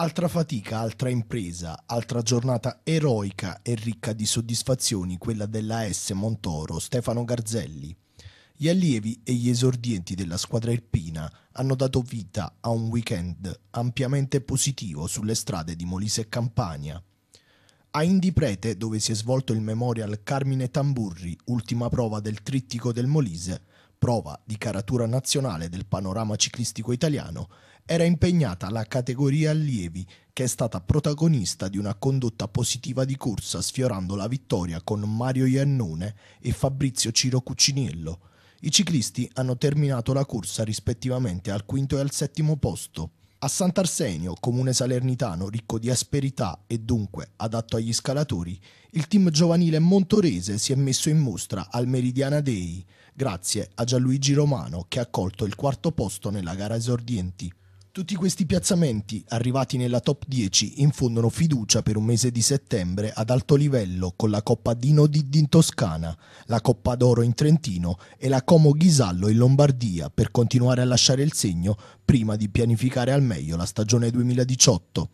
Altra fatica, altra impresa, altra giornata eroica e ricca di soddisfazioni, quella della S Montoro, Stefano Garzelli. Gli allievi e gli esordienti della squadra irpina hanno dato vita a un weekend ampiamente positivo sulle strade di Molise e Campania. A Indiprete, dove si è svolto il memorial Carmine Tamburri, ultima prova del trittico del Molise, prova di caratura nazionale del panorama ciclistico italiano, era impegnata la categoria allievi che è stata protagonista di una condotta positiva di corsa sfiorando la vittoria con Mario Iannone e Fabrizio Ciro Cucciniello. I ciclisti hanno terminato la corsa rispettivamente al quinto e al settimo posto, a Sant'Arsenio, comune salernitano ricco di asperità e dunque adatto agli scalatori, il team giovanile montorese si è messo in mostra al Meridiana Day, grazie a Gianluigi Romano che ha colto il quarto posto nella gara esordienti. Tutti questi piazzamenti, arrivati nella top 10, infondono fiducia per un mese di settembre ad alto livello con la Coppa Dino Diddi in Toscana, la Coppa d'Oro in Trentino e la Como Ghisallo in Lombardia per continuare a lasciare il segno prima di pianificare al meglio la stagione 2018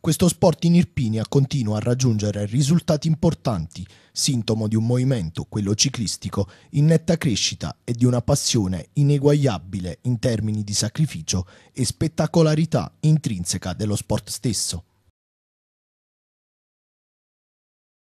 questo sport in Irpinia continua a raggiungere risultati importanti, sintomo di un movimento, quello ciclistico, in netta crescita e di una passione ineguagliabile in termini di sacrificio e spettacolarità intrinseca dello sport stesso.